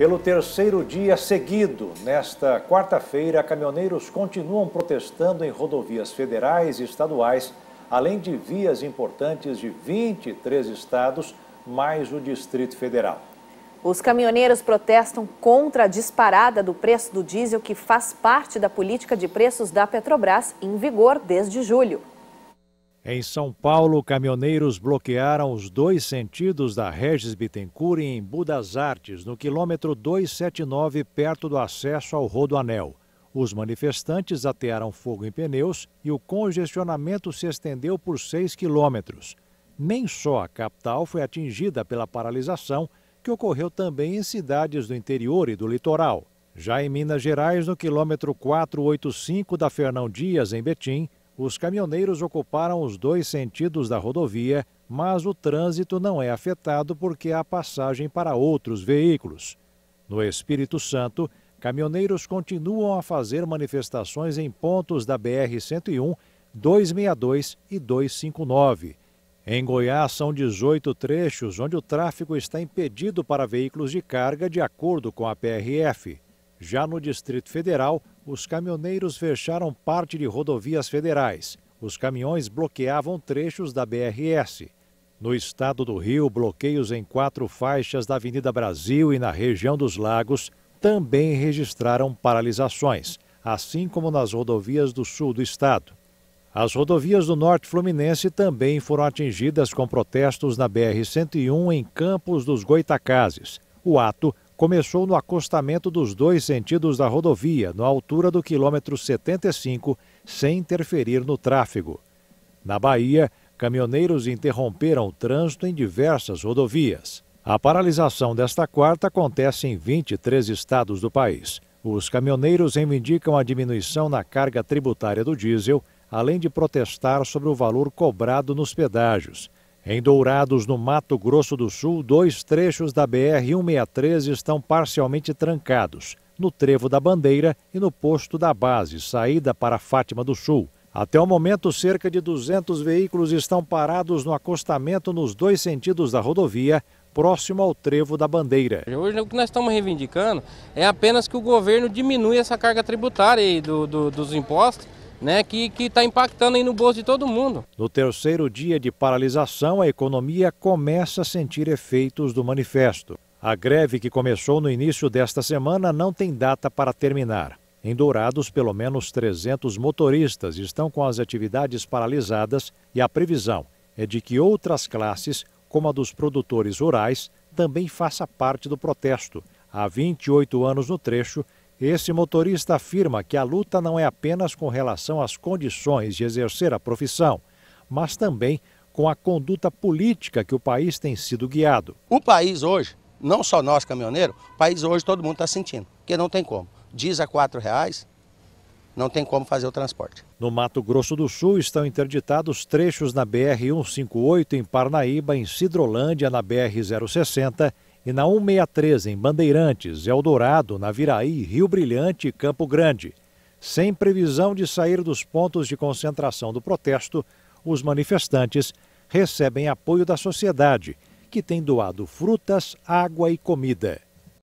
Pelo terceiro dia seguido, nesta quarta-feira, caminhoneiros continuam protestando em rodovias federais e estaduais, além de vias importantes de 23 estados, mais o Distrito Federal. Os caminhoneiros protestam contra a disparada do preço do diesel, que faz parte da política de preços da Petrobras, em vigor desde julho. Em São Paulo, caminhoneiros bloquearam os dois sentidos da Regis Bittencourt em Budas Artes, no quilômetro 279, perto do acesso ao Rodoanel. Os manifestantes atearam fogo em pneus e o congestionamento se estendeu por 6 quilômetros. Nem só a capital foi atingida pela paralisação, que ocorreu também em cidades do interior e do litoral. Já em Minas Gerais, no quilômetro 485 da Fernão Dias, em Betim, os caminhoneiros ocuparam os dois sentidos da rodovia, mas o trânsito não é afetado porque há passagem para outros veículos. No Espírito Santo, caminhoneiros continuam a fazer manifestações em pontos da BR-101, 262 e 259. Em Goiás, são 18 trechos onde o tráfego está impedido para veículos de carga, de acordo com a PRF. Já no Distrito Federal, os caminhoneiros fecharam parte de rodovias federais. Os caminhões bloqueavam trechos da BRS. No estado do Rio, bloqueios em quatro faixas da Avenida Brasil e na região dos Lagos também registraram paralisações, assim como nas rodovias do sul do estado. As rodovias do Norte Fluminense também foram atingidas com protestos na BR-101 em Campos dos Goitacazes. O ato começou no acostamento dos dois sentidos da rodovia, na altura do quilômetro 75, sem interferir no tráfego. Na Bahia, caminhoneiros interromperam o trânsito em diversas rodovias. A paralisação desta quarta acontece em 23 estados do país. Os caminhoneiros reivindicam a diminuição na carga tributária do diesel, além de protestar sobre o valor cobrado nos pedágios. Em Dourados, no Mato Grosso do Sul, dois trechos da BR-163 estão parcialmente trancados, no Trevo da Bandeira e no Posto da Base, saída para Fátima do Sul. Até o momento, cerca de 200 veículos estão parados no acostamento nos dois sentidos da rodovia, próximo ao Trevo da Bandeira. Hoje o que nós estamos reivindicando é apenas que o governo diminua essa carga tributária do, do, dos impostos né, que está impactando aí no bolso de todo mundo. No terceiro dia de paralisação, a economia começa a sentir efeitos do manifesto. A greve que começou no início desta semana não tem data para terminar. Em Dourados, pelo menos 300 motoristas estão com as atividades paralisadas e a previsão é de que outras classes, como a dos produtores rurais, também faça parte do protesto. Há 28 anos no trecho, este motorista afirma que a luta não é apenas com relação às condições de exercer a profissão, mas também com a conduta política que o país tem sido guiado. O país hoje, não só nós caminhoneiros, o país hoje todo mundo está sentindo, porque não tem como. Diz a R$ reais, não tem como fazer o transporte. No Mato Grosso do Sul estão interditados trechos na BR-158 em Parnaíba, em Sidrolândia, na BR-060 e na 163 em Bandeirantes, Eldorado, Naviraí, Rio Brilhante e Campo Grande. Sem previsão de sair dos pontos de concentração do protesto, os manifestantes recebem apoio da sociedade, que tem doado frutas, água e comida.